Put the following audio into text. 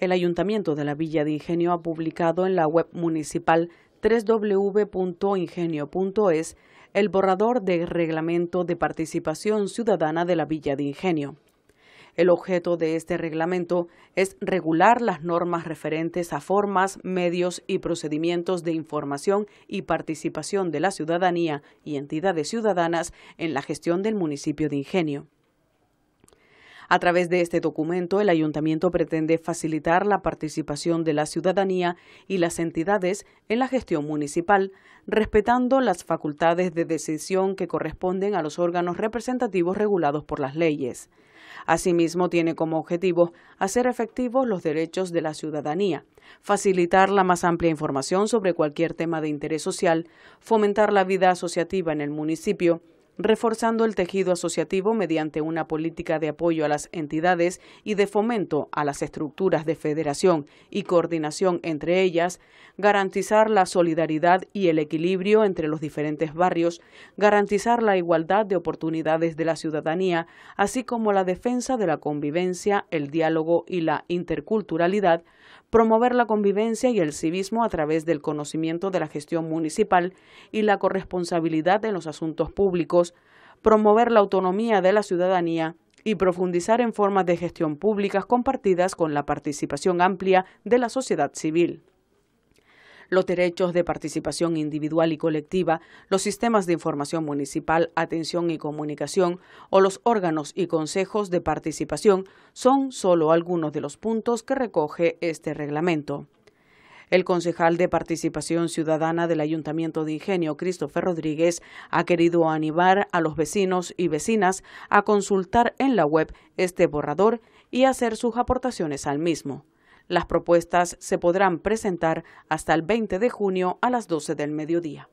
El Ayuntamiento de la Villa de Ingenio ha publicado en la web municipal www.ingenio.es el borrador de reglamento de participación ciudadana de la Villa de Ingenio. El objeto de este reglamento es regular las normas referentes a formas, medios y procedimientos de información y participación de la ciudadanía y entidades ciudadanas en la gestión del municipio de Ingenio. A través de este documento, el ayuntamiento pretende facilitar la participación de la ciudadanía y las entidades en la gestión municipal, respetando las facultades de decisión que corresponden a los órganos representativos regulados por las leyes. Asimismo, tiene como objetivo hacer efectivos los derechos de la ciudadanía, facilitar la más amplia información sobre cualquier tema de interés social, fomentar la vida asociativa en el municipio, reforzando el tejido asociativo mediante una política de apoyo a las entidades y de fomento a las estructuras de federación y coordinación entre ellas, garantizar la solidaridad y el equilibrio entre los diferentes barrios, garantizar la igualdad de oportunidades de la ciudadanía, así como la defensa de la convivencia, el diálogo y la interculturalidad, promover la convivencia y el civismo a través del conocimiento de la gestión municipal y la corresponsabilidad en los asuntos públicos, promover la autonomía de la ciudadanía y profundizar en formas de gestión públicas compartidas con la participación amplia de la sociedad civil los derechos de participación individual y colectiva, los sistemas de información municipal, atención y comunicación o los órganos y consejos de participación son solo algunos de los puntos que recoge este reglamento. El concejal de Participación Ciudadana del Ayuntamiento de Ingenio, Christopher Rodríguez, ha querido animar a los vecinos y vecinas a consultar en la web este borrador y hacer sus aportaciones al mismo. Las propuestas se podrán presentar hasta el 20 de junio a las 12 del mediodía.